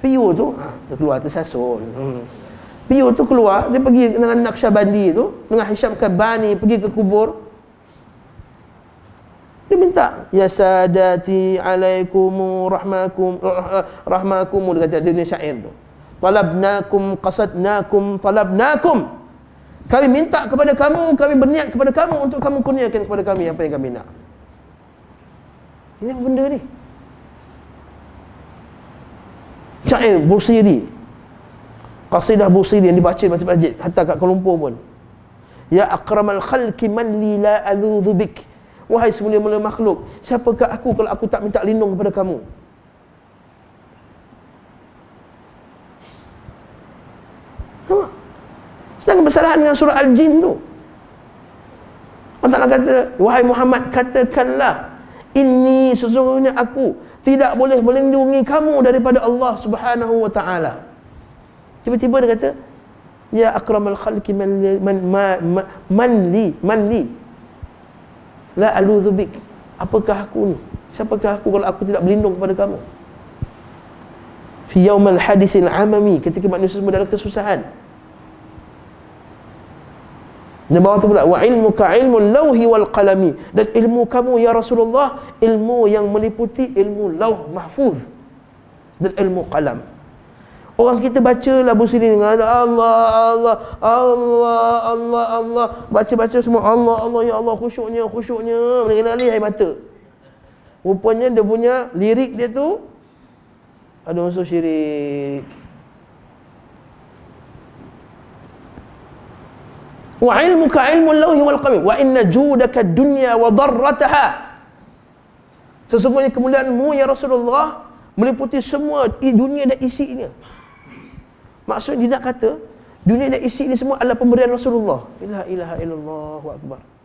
Piyu tu keluar tersasun. Hmm. Piyu tu keluar, dia pergi dengan Naqsyabandi tu, dengan Hisham Kabani pergi ke kubur. Dia minta ya sadati alaikum rahmakum eh, eh, rahmakum dia kata dia ni syair tu. Talabnakum qasadnakum talabnakum. Kami minta kepada kamu, kami berniat kepada kamu untuk kamu kurniakan kepada kami apa yang kami nak. Ini benda ni. Syair bursiri Qasidah bursiri yang dibaca di masjid-masjid Hatta kat Kuala pun Ya akramal khalki man li la adhudhu bik Wahai semulia mulia makhluk Siapakah aku kalau aku tak minta lindung kepada kamu Nampak? Sedangkan bersalahan dengan surah Al-Jin tu Allah Ta'ala kata Wahai Muhammad katakanlah ini sesungguhnya aku tidak boleh melindungi kamu daripada Allah Subhanahu wa taala. Tiba-tiba dia kata, ya akramal khalqi man li, man ma, ma, man li man li. La aluzu bik. Apakah aku ni? Siapakah aku kalau aku tidak berlindung kepada kamu? Fi yaumil hadisil amami ketika manusia semua dalam kesusahan. Di bawah tu pula wa ilmu ka ilmu lauhi wal qalami dan ilmu kamu ya Rasulullah ilmu yang meliputi ilmu lauh mahfuz dan ilmu qalam. Orang kita baca lah buku sini dengan Allah, Allah, Allah, Allah, Allah. Baca-baca semua Allah, Allah, Ya Allah, khusyuknya, khusyuknya. Mereka nak mata. Rupanya dia punya lirik dia tu, ada unsur syirik. wa ilmuka ilmul lawhi wal qawi wa inna judaka dunya wa dharrataha sesungguhnya kemuliaanmu ya Rasulullah meliputi semua dunia dan isi ini maksud dia nak kata dunia dan isi ini semua adalah pemberian Rasulullah ilaha ilaha illallah wa akbar